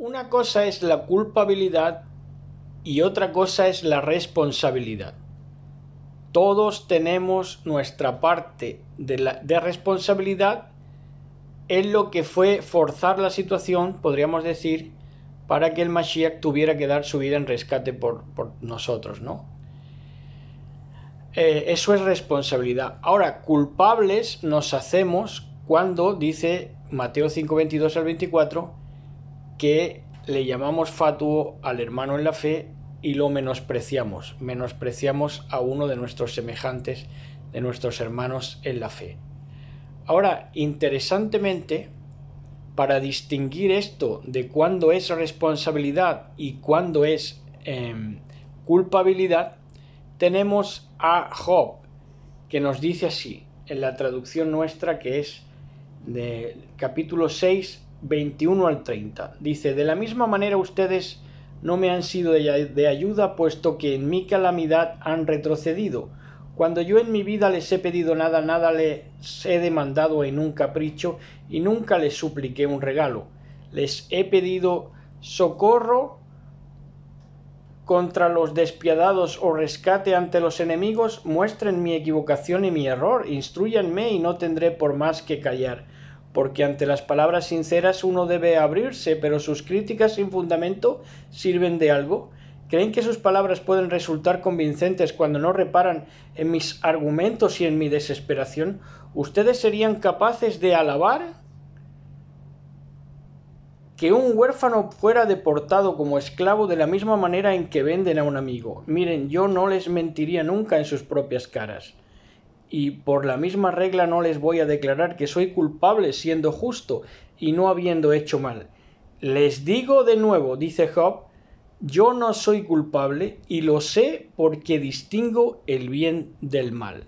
Una cosa es la culpabilidad y otra cosa es la responsabilidad. Todos tenemos nuestra parte de, responsabilidad en lo que fue forzar la situación, podríamos decir, para que el Mashiach tuviera que dar su vida en rescate por, nosotros, ¿no? Eh, eso es responsabilidad. Ahora, culpables nos hacemos cuando dice Mateo 5, 22 al 24, que le llamamos fatuo al hermano en la fe y lo menospreciamos, menospreciamos a uno de nuestros semejantes, de nuestros hermanos en la fe. Ahora, interesantemente, para distinguir esto de cuándo es responsabilidad y cuándo es em, culpabilidad, tenemos a Job, que nos dice así, en la traducción nuestra que es del capítulo 6, 21 al 30. Dice, de la misma manera ustedes no me han sido de ayuda, puesto que en mi calamidad han retrocedido. Cuando yo en mi vida les he pedido nada, nada les he demandado en un capricho y nunca les supliqué un regalo. Les he pedido socorro contra los despiadados o rescate ante los enemigos, muestren mi equivocación y mi error, instruyanme y no tendré por más que callar porque ante las palabras sinceras uno debe abrirse, pero sus críticas sin fundamento sirven de algo. ¿Creen que sus palabras pueden resultar convincentes cuando no reparan en mis argumentos y en mi desesperación? ¿Ustedes serían capaces de alabar que un huérfano fuera deportado como esclavo de la misma manera en que venden a un amigo? Miren, yo no les mentiría nunca en sus propias caras y por la misma regla no les voy a declarar que soy culpable siendo justo y no habiendo hecho mal. Les digo de nuevo, dice Job, yo no soy culpable y lo sé porque distingo el bien del mal.